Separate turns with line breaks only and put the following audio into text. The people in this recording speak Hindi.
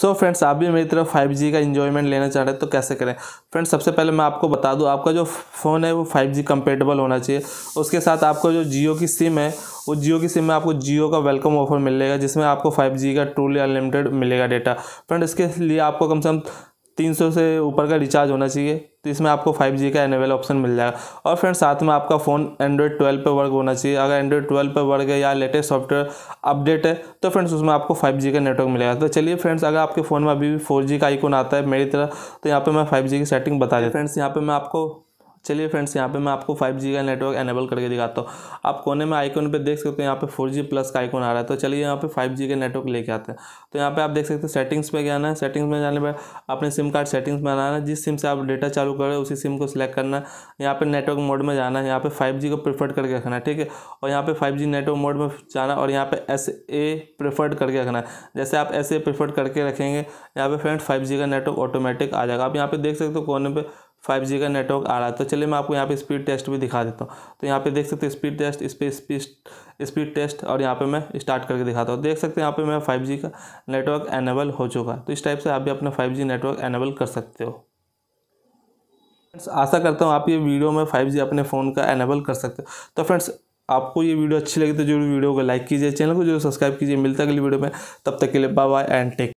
सो so फ्रेंड्स आप भी मेरी तरफ 5G का इन्जॉयमेंट लेना चाह रहे हैं तो कैसे करें फ्रेंड्स सबसे पहले मैं आपको बता दूं आपका जो फ़ोन है वो 5G कंपेटेबल होना चाहिए उसके साथ आपको जो जियो की सिम है वो जियो की सिम में आपको जियो का वेलकम ऑफर मिलेगा जिसमें आपको 5G का ट्रूली अनलिमिटेड मिलेगा डेटा फ्रेंड इसके लिए आपको कम से कम तीन सौ से ऊपर का रिचार्ज होना चाहिए तो इसमें आपको फाइव जी का एनेबल ऑप्शन मिल जाएगा और फ्रेंड साथ में आपका फ़ोन एंड्रॉयड ट्वेल्व पे वर्क होना चाहिए अगर एंड्रॉयड ट्वेल्व पे वर्क है या लेटेस्ट सॉफ्टवेयर अपडेट है तो फ्रेंड्स उसमें आपको फाइव जी का नेटवर्क मिलेगा तो चलिए फ्रेंड्स अगर आपके फ़ोन में अभी भी फोर जी का आइकोन आता है मेरी तरह तो यहाँ पर मैं फाइव जी की सेटिंग बता दें फ्रेंड्स यहाँ पर मैं आपको चलिए फ्रेंड्स यहाँ पे मैं आपको 5G का नेटवर्क एनेबल करके दिखाता हूँ आप कोने में आइकन पे देख सकते हो यहाँ पे 4G प्लस का आइकन आ रहा है तो चलिए यहाँ पे 5G के नेटवर्क लेके आते हैं तो यहाँ पे आप देख सकते हैं सेटिंग्स पे जाना है सेटिंग्स में जाने पर अपने सिम कार्ड सेटिंग्स में आना है जिस सिम से आप डेटा चालू कर रहे उसी सिम को सिलेक्ट करना है यहाँ पर नेटवर्क मोड में जाना है यहाँ पर फाइव को प्रिफर्ड करके रखना है ठीक है और यहाँ पर फाइव नेटवर्क मोड में जाना और यहाँ पर एस ए करके रखना है जैसे आप एस ए करके रखेंगे यहाँ पर फ्रेंड फाइव का नेटवर्क ऑटोमेटिक आ जाएगा आप यहाँ पर देख सकते हो कोने पर फाइव जी का नेटवर्क आ रहा है तो चलिए मैं आपको यहाँ पे स्पीड टेस्ट भी दिखा देता हूँ तो यहाँ पे देख सकते हैं स्पीड टेस्ट इस पर स्पीड टेस्ट और यहाँ पे मैं स्टार्ट करके दिखाता हूँ देख सकते हैं यहाँ पे मैं फाइव जी का नेटवर्क एनेबल हो चुका है तो इस टाइप से आप भी अपना फाइव जी नेटवर्क एनेबल कर सकते हो फ्रेंड्स आशा करता हूँ आप ये वीडियो में फाइव जी अपने फ़ोन का एनेबल कर सकते हो तो फ्रेंड्स आपको ये वीडियो अच्छी लगी तो जरूर वीडियो को लाइक कीजिए चैनल को जरूर सब्सक्राइब कीजिए मिलता है अगली वीडियो में तब तक के लिए बाय बाय एंड टेक